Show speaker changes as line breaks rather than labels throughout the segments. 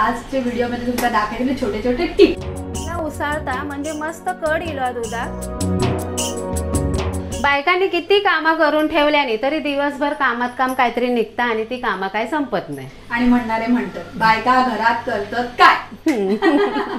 आजच्या व्हिडिओमध्ये तुमका दाखवले छोटे छोटे टिप उसळता म्हणजे मस्त कड इलो दुधात बायकांनी किती कामं करून ठेवल्याने तरी दिवसभर कामात काम काहीतरी निघतं आणि ती कामं काय संपत नाही आणि म्हणणारे म्हणतात बायका घरात करतात काय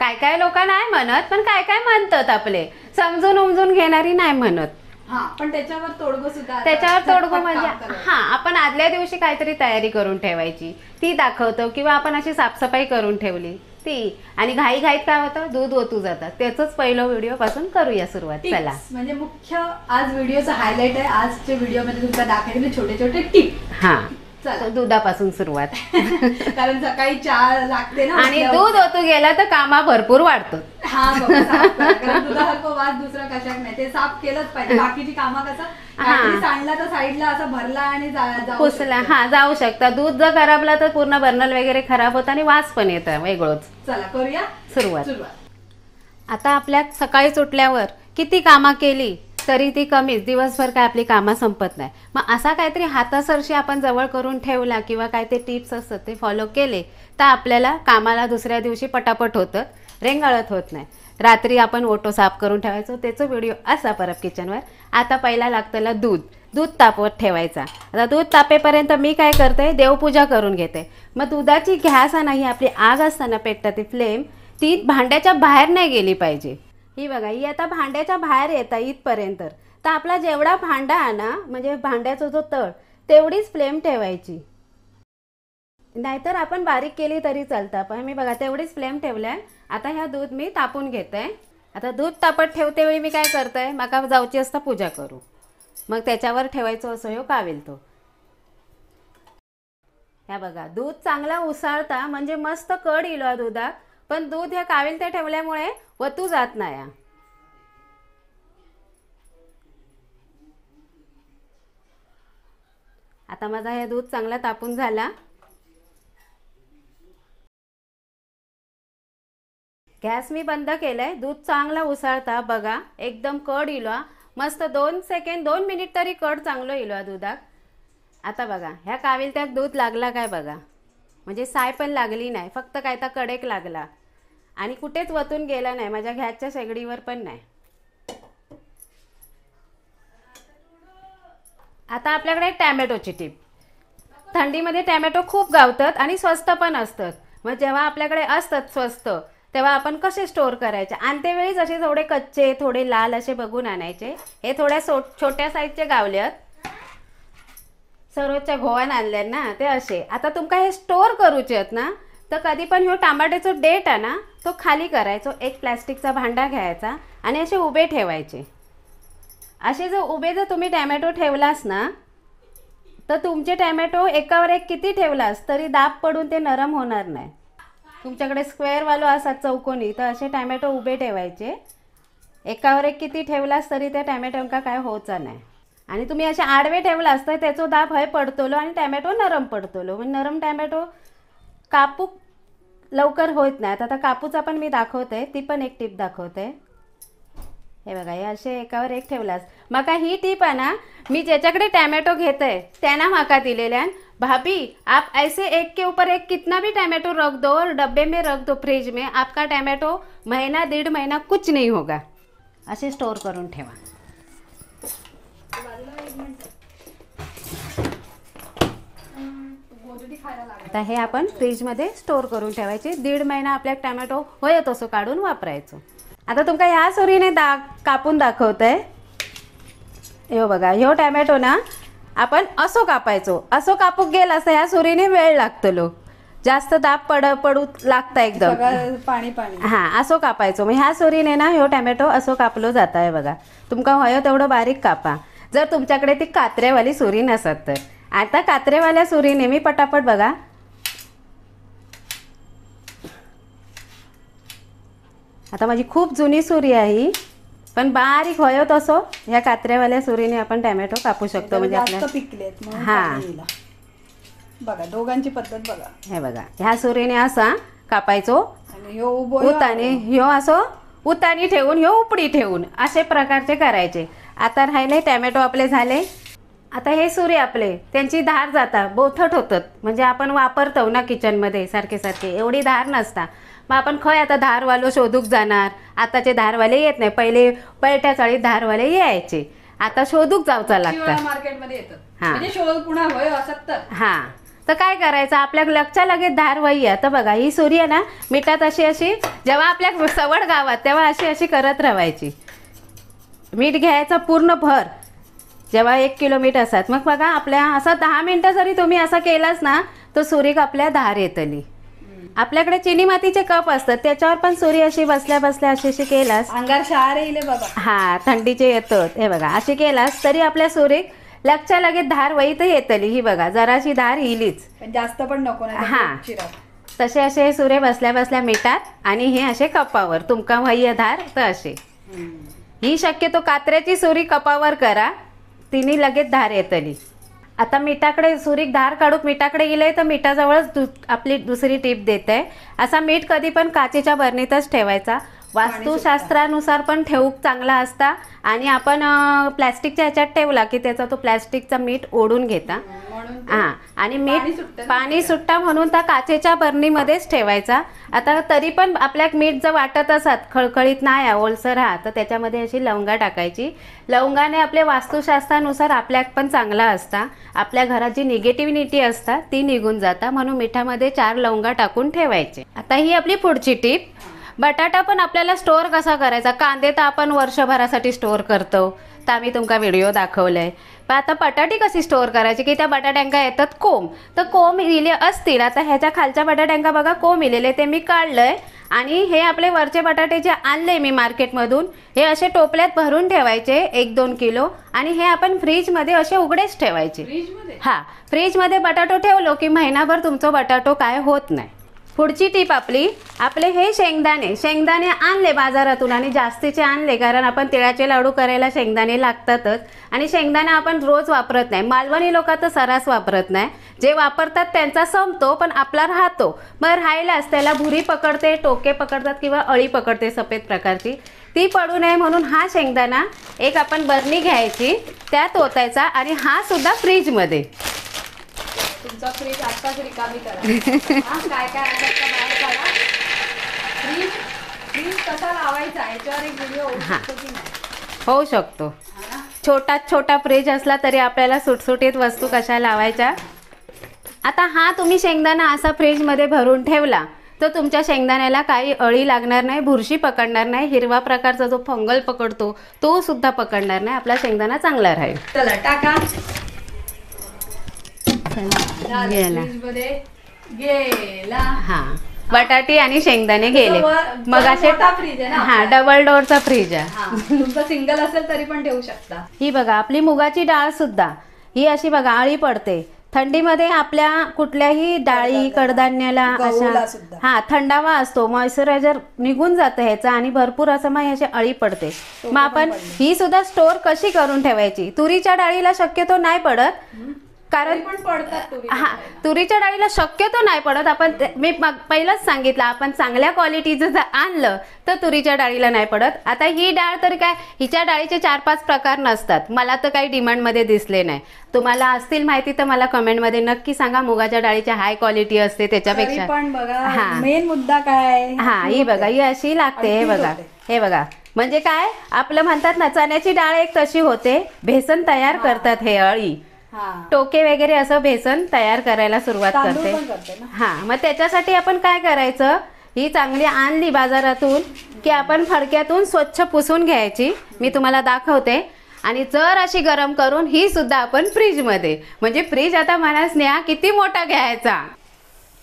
काय काय लोक नाही म्हणत पण काय काय म्हणतात आपले समजून उमजून घेणारी नाही म्हणत हा पण त्याच्यावर तोडगो त्याच्यावर म्हणजे हा आपण आदल्या दिवशी काहीतरी तयारी करून ठेवायची ती दाखवतो किंवा आपण अशी साफसफाई करून ठेवली ती आणि घाई घाईत काय होतं दूध ओतू जातात त्याच पहिलं व्हिडिओ पासून करूया सुरुवात चला म्हणजे मुख्य आज व्हिडिओचं हायलाइट आहे आजच्या व्हिडिओ मध्ये तुमचा दाखवले छोटे छोटे टिप हा दुधापासून सुरुवात कारण सकाळी चहा लागते ना आणि दूध होतो गेला तर कामा भरपूर वाढतो दुसरा ते साफ केलंच पाहिजे बाकीची कामा कसं तर साईडला भरला आणि हा जाऊ शकता दूध जर खराबला तर पूर्ण बर्नल वगैरे खराब होतं आणि वास पण येत वेगळंच चला करूया सुरुवात आता आपल्या सकाळी उठल्यावर किती कामा केली तरी ती कमीच दिवसभर काय आपली कामं संपत नाही मग असा काहीतरी हातासरशी आपण जवळ करून ठेवला किंवा काय ते टिप्स असतात ते फॉलो केले तर आपल्याला कामाला दुसऱ्या दिवशी पटापट होतं रेंगाळत होत नाही रात्री आपण ओटो साफ करून ठेवायचो त्याचा व्हिडिओ असा परब किचनवर आता पहिला लागतला दूध दूध तापवत ठेवायचा आता दूध तापेपर्यंत मी काय करते देवपूजा करून घेते मग दुधाची घ्यास नाही आपली आग असताना पेटतं ती फ्लेम ती भांड्याच्या बाहेर नाही गेली पाहिजे ही बघा ही आता भांड्याच्या बाहेर येता इथपर्यंत तर आपला जेवढा भांडा ना म्हणजे भांड्याचा जो तळ तेवढीच फ्लेम ठेवायची नाहीतर आपण बारीक केली तरी चालतं पण मी बघा तेवढीच फ्लेम ठेवल्या आता ह्या दूध मी तापून घेते आता दूध तापत ठेवते वेळी मी काय करते माका जाऊची असता पूजा करू मग त्याच्यावर ठेवायचं असं हो कावेल तो ह्या बघा दूध चांगला उसाळता म्हणजे मस्त कड इलो दुधात पण दूध ह्या कावेल त्या ठेवल्यामुळे वतू जात नाही आता माझा हे दूध चांगला तापून झाला गॅस मी बंद केलाय दूध चांगला उसळता बघा एकदम कड इलो मस्त दोन सेकंड दोन मिनिट तरी कड चांगलं इलवा दुधात आता बघा ह्या काविलत्यात दूध लागला काय बघा म्हणजे साय पण लागली नाही फक्त काय तर कडेक लागला आणि कुठेच वतून गेला नाही माझ्या घ्याच्या शेगडीवर पण नाही आता आपल्याकडे टॅमॅटोची टीप थंडीमध्ये टॅमॅटो खूप गावतात आणि स्वस्त पण असतात मग जेव्हा आपल्याकडे असतात स्वस्त तेव्हा आपण कसे स्टोअर करायचे आणि वेळीच असे थोडे कच्चे थोडे लाल असे बघून आणायचे हे थोड्या सो छोट्या साईजचे आहेत सर्वच्या घोवान आणल्यात ना ते असे आता तुमका हे स्टोअर करूचे आहेत ना तर कधी पण ह्यो टमाट्याचं डेट आहे ना तो खाली करायचो एक प्लॅस्टिकचा भांडा घ्यायचा आणि असे उभे ठेवायचे असे जर उभे जर तुम्ही टॅमॅटो ठेवलास ना तर तुमचे टॅमॅटो एकावर एक किती ठेवलास तरी दाब पडून ते नरम होणार नाही तुमच्याकडे स्क्वेअरवालो असा चौकोनी तर असे टॅमॅटो उभे ठेवायचे एकावर एक किती ठेवलास तरी त्या टॅमॅटोंका काय होचा नाही आणि तुम्ही असे आडवे ठेवलास तर त्याचो दाब हय पडतलो आणि टॅमॅटो नरम पडतलो म्हणजे नरम टॅमॅटो कापूक लवकर होत नाहीत आता कापूचा पण मी दाखवते ती पण एक टीप दाखवते हे बघा हे असे एकावर एक ठेवलास माका ही टीप आहे ना मी ज्याच्याकडे टॅमॅटो घेते त्यांना माका दिलेल्या भाभी आप ऐसे एक के ऊपर एक कितना भी टॅमॅटो रख दो और डब्बे में रख दो फ्रीज में आपका टमाटो महिना दीड महिना कुछ नहीं होगा असे स्टोर करून ठेवा आता हे आपण फ्रीजमध्ये स्टोर करून ठेवायचे दीड महिना आपल्या टमॅटो होय तसं काढून वापरायचो आता तुमका ह्या सुरीने दा कापून दाखवत आहे हो बघा ह्यो टॅमॅटो ना आपण असो कापायचो असो कापूक गेल असं ह्या सुरीने वेळ लागतो लोक जास्त दाब पड पडू लागता एकदम पाणी पाणी हा असो कापायचो मग ह्या सुरीने ना ह्यो टॅमॅटो असो कापलो जाताय आहे बघा तुमका हयो तेवढं बारीक कापा जर तुमच्याकडे ती कात्रेवाली सुरी नसत तर आता कात्रेवाल्या सुरीने मी पटापट बघा आता माझी खूप जुनी सुरी आहे ही पण बारीक होयो तसो ह्या कात्रेवाल्या सुरीने आपण टॅमॅटो कापू शकतो म्हणजे हा बघा दोघांची पद्धत बघा हे बघा ह्या सुरीने असा कापायचो उताने ह्यो असो उतानी ठेवून ह्यो उपडी ठेवून असे प्रकारचे करायचे आता राहिले टॅमॅटो आपले झाले आता हे सूर्य आपले त्यांची धार जाता बोथट होतात म्हणजे आपण वापरतो ना किचनमध्ये सारखे सारखे एवढी धार नसता मग आपण खय आता धारवालो शोधूक जाणार आताचे धारवाले येत नाही पहिले पलट्या चाळीत धारवाले यायचे आता शोधूक जावचा लागतं म्हणजे हा. तर काय करायचं आपल्या लगच्या लगेच धार वही आहे तर बघा ही सूर्य ना मिठात अशी अशी जेव्हा आपल्या सवड गावात तेव्हा अशी अशी करत राहायची मीठ घ्यायचा पूर्ण भर जेव्हा एक किलोमीटर असतात मग बघा आपल्या असा दहा मिनिटं जरी तुम्ही असं केलंच ना तर सुरीक आपल्या धार येतली आपल्याकडे चिनी मातीचे कप असतात त्याच्यावर पण सूर्य अशी बसल्या बसल्या अशी अशी केलास अंगार शहार येईल बाबा हा थंडीचे येतो हे बघा अशी केलास तरी आपल्या सुरीक लगच्या लगेच धार वहीत येतली ही बघा जराशी धार येईलीच जास्त पण नको हा. तसे असे सूर्य बसल्या बसल्या मिटात आणि हे असे कपावर तुमका वही धार तर असे ही शक्यतो कात्र्याची सुरी कपावर करा तिने लगेच धार येतली आता मिठाकडे सुरीक धार काढूक मिठाकडे गेले तर मिठाजवळच दु आपली दुसरी टीप देते असा मीठ कधी पण काचेच्या बरणीतच ठेवायचा वास्तुशास्त्रानुसार पण ठेवूक चांगला असता आणि आपण प्लॅस्टिकच्या ह्याच्यात ठेवला की त्याचा तो प्लॅस्टिकचा मीठ ओढून घेता हो, हा आणि मीठ पाणी सुट्टा म्हणून त्या काचेच्या बरणीमध्येच ठेवायचा आता तरी पण आपल्या मीठ जर वाटत असत खळखळीत नाही ओलसर हा तर त्याच्यामध्ये अशी लवंगा टाकायची लवंगाने आपल्या वास्तुशास्त्रानुसार आपल्याक पण चांगला असता आपल्या घरात जी निगेटिव्हिटी असता ती निघून जाता म्हणून मिठामध्ये चार लवंगा टाकून ठेवायचे आता ही आपली पुढची टीप बटाटा पण आपल्याला स्टोअर कसा करायचा कांदे तर आपण वर्षभरासाठी स्टोअर करतो तर आम्ही तुमका व्हिडिओ दाखवला आहे पण आता बटाटी कशी स्टोअर करायची की त्या बटाट्यांका येतात कोंब तर कोंब इले असतील आता ह्याच्या खालच्या बटाट्यांका बघा कोंब इलेले ते मी काढलं आहे आणि हे आपले वरचे बटाटे जे आणले मी मार्केटमधून हे असे टोपल्यात भरून ठेवायचे एक दोन किलो आणि हे आपण फ्रीजमध्ये असे उघडेच ठेवायचे हां फ्रीजमध्ये बटाटो ठेवलो की महिनाभर तुमचं बटाटो काय होत नाही पुढची टीप आपली आपले हे शेंगदाणे शेंगदाणे आणले बाजारातून आणि जास्तीचे आणले कारण आपण तिळाचे लाडू करायला शेंगदाणे लागतातच आणि शेंगदाणे आपण रोज वापरत नाही मालवणी लोक तर सरास वापरत नाही जे वापरतात त्यांचा संपतो पण आपला राहतो मग राहिलाच त्याला भुरी पकडते टोके पकडतात किंवा अळी पकडते सफेद प्रकारची ती पडू नये म्हणून हा शेंगदाणा एक आपण बरणी घ्यायची त्यात ओतायचा आणि हा सुद्धा फ्रीजमध्ये तुमचा फ्रीज आत्ताच करा काय बाहेर व्हिडिओ होऊ शकतो छोटा छोटा फ्रीज असला तरी आपल्याला सुटसुटीत वस्तू कशा लावायच्या आता हा तुम्ही शेंगदाणा असा फ्रीजमध्ये भरून ठेवला तर तुमच्या शेंगदाण्याला काही अळी लागणार नाही बुरशी पकडणार नाही हिरवा प्रकारचा जो फंगल पकडतो तो सुद्धा पकडणार नाही आपला शेंगदाणा चांगला राहील चला टाका हा बटाटे आणि शेंगदाणे गेले मग असे हा डबल डोअरचा फ्रीज आहे तुमचा सिंगल असेल तरी पण ठेवू शकता ही बघा आपली मुगाची डाळ सुद्धा ही अशी बघा आळी पडते थंडीमध्ये आपल्या कुठल्याही डाळी कडधान्याला अशा हा थंडावा असतो मॉइश्चरायझर निघून जातं ह्याचा आणि भरपूर असं मग अशी अळी पडते मग आपण ही सुद्धा स्टोर कशी करून ठेवायची तुरीच्या डाळीला शक्यतो नाही पडत कारण हा तुरीच्या डाळीला शक्यतो नाही पडत आपण मी पहिलंच सांगितलं आपण चांगल्या क्वालिटीचं जर आणलं तर तुरीच्या डाळीला नाही पडत आता ही डाळ तर काय हिच्या डाळीचे चार पाच प्रकार नसतात मला तर काही डिमांडमध्ये दिसले नाही तुम्हाला असतील माहिती तर मला कमेंटमध्ये नक्की सांगा मुगाच्या डाळीच्या हाय क्वालिटी असते त्याच्यापेक्षा पण बघा मेन मुद्दा काय हा ही बघा ही अशी लागते हे बघा हे बघा म्हणजे काय आपलं म्हणतात ना चण्याची डाळ एक तशी होते भेसन तयार करतात हे अळी टोके वगैरे असं बेसन तयार करायला सुरुवात करते हा मग त्याच्यासाठी आपण काय करायचं ही चांगली आणली बाजारातून की आपण फडक्यातून स्वच्छ पुसून घ्यायची मी तुम्हाला दाखवते आणि जर अशी गरम करून ही सुद्धा आपण मध्ये म्हणजे फ्रीज आता मला स्नेहा किती मोठा घ्यायचा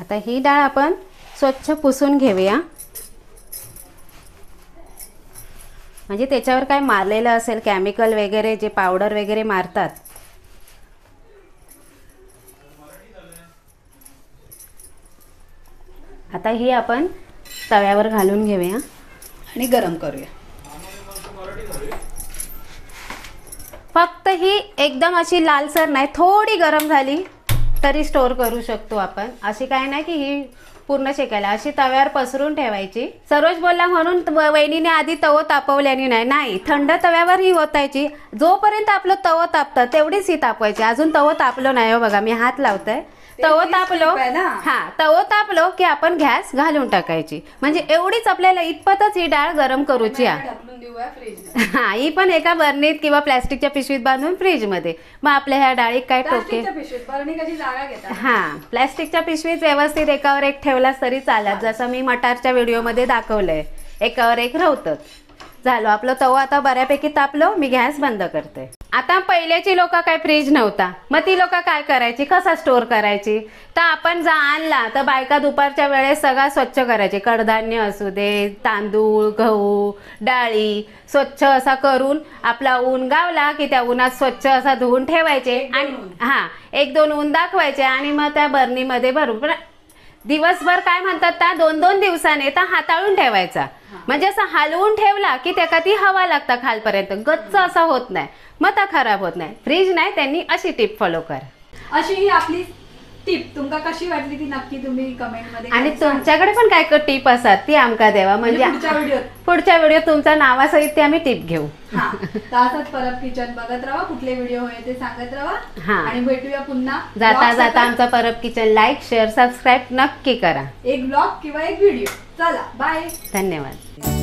आता ही डाळ आपण स्वच्छ पुसून घेऊया म्हणजे त्याच्यावर काय मारलेलं असेल केमिकल वगैरे जे पावडर वगैरे मारतात आता ही आपण तव्यावर घालून घेऊया आणि गरम करूया फक्त ही एकदम अशी लालसर नाही थोडी गरम झाली तरी स्टोर करू शकतो आपण अशी काय नाही की ही पूर्ण शेकायला अशी तव्यावर पसरून ठेवायची सरोज बोलला म्हणून वहिनीने आधी तवो तापवल्याने नाही नाही थंड तव्यावर ही ओतायची जोपर्यंत आपलं तवं तापतं तेवढीच ही तापवायची अजून तवं तापलो नाही हो बघा मी हात लावतोय तव तापलो हा तव तापलो की आपण गॅस घालून टाकायची म्हणजे एवढीच आपल्याला इतपतच ही डाळ गरम करूची हा ही पण एका बर्नीत किंवा प्लॅस्टिकच्या पिशवीत बांधून फ्रीज मध्ये मग आपल्या ह्या डाळीत काय टोके हा प्लॅस्टिकच्या पिशवीत व्यवस्थित एकावर एक ठेवला तरी चालत जसं मी मटारच्या व्हिडिओमध्ये दाखवलंय एकावर एक राहतच झालो आपलं तवा आता बऱ्यापैकी तापलो मी गॅस बंद करते आता पहिल्याची लोक काय फ्रीज नव्हता मग ती लोक काय करायची कसा स्टोर करायची तर आपण जा आणला तर बायका दुपारच्या वेळेस सगळा स्वच्छ करायचे कडधान्य असू दे तांदूळ गहू डाळी स्वच्छ असा करून आपला ऊन गावला की त्या उन्हात स्वच्छ असा धुवून ठेवायचे आणि हां एक दोन ऊन दाखवायचे आणि मग त्या बरणीमध्ये भरून दिवसभर काय म्हणतात त्या दोन दोन दिवसाने तर हाताळून ठेवायचा म्हणजे असं हलवून ठेवला की त्याका ती हवा लागता खालपर्यंत गच्च असा होत नाही मग खराब होत नाही फ्रीज नाही त्यांनी अशी टिप फॉलो कर अशी ही आपली टीप तुमका कशी वाटली ती नक्की तुम्ही कमेंट मध्ये आणि तुमच्याकडे पण काय टीप असतात ती आमका देवा म्हणजे, म्हणजे पुढच्या व्हिडिओ पुढच्या व्हिडिओ तुमचा नावासहित ते आम्ही टीप घेऊ हा असंच परब किचन बघत राहा कुठले व्हिडिओ होय ते सांगत राहा आणि भेटूया पुन्हा जाता जाता आमचा Parab kitchen like share subscribe नक्की करा एक ब्लॉग किंवा एक व्हिडिओ चला बाय धन्यवाद